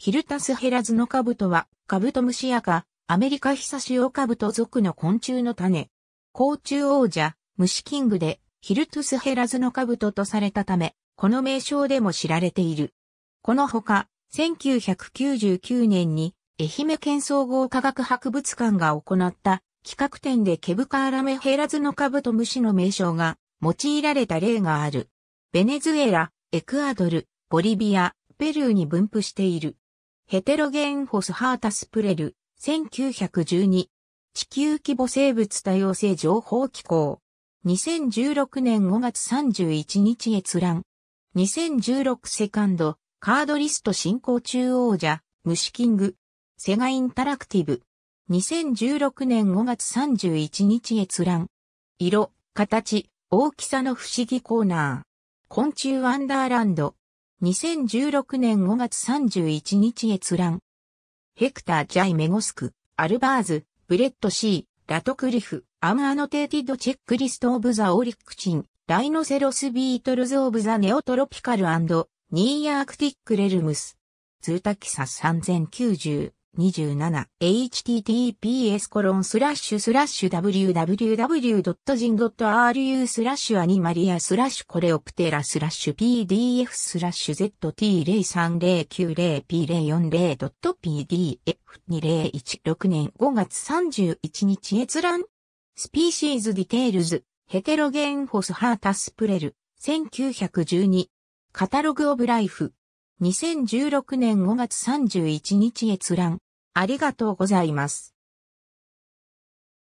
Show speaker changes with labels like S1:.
S1: ヒルタスヘラズノカブトは、
S2: カブトムシアカ、アメリカヒサシオカブト族の昆虫の種。甲虫王者、虫キングで、ヒルトゥスヘラズノカブトとされたため、この名称でも知られている。このほか、1999年に、愛媛県総合科学博物館が行った企画展でケブカアラメヘラズノカブトムシの名称が用いられた例がある。ベネズエラ、エクアドル、ボリビア、ペルーに分布している。ヘテロゲンホスハータスプレル、1912、地球規模生物多様性情報機構。2016年5月31日閲覧。2016セカンド、カードリスト進行中王者、ムシキング。セガインタラクティブ。2016年5月31日閲覧。色、形、大きさの不思議コーナー。昆虫ワンダーランド。2016年5月31日閲覧。ヘクター・ジャイ・メゴスク、アルバーズ、ブレッド・シー、ラトクリフ、アン・アノテーティド・チェックリスト・オブ・ザ・オリックチン、ライノセロス・ビートルズ・オブ・ザ・ネオトロピカル・ニー・アークティック・レルムス。ズータキサス3090。https コロンスラッシュスラッシュ www.jin.ru スラッシュアニマリアスラッシュコレオプテラスラッシュ pdf スラッシュ zt3090p040.pdf2016 年5月31日閲覧スピーシーズディテールズヘテロゲンホスハータスプレル1912カタログオブライフ2016年5月31日閲覧あ
S1: りがとうございます。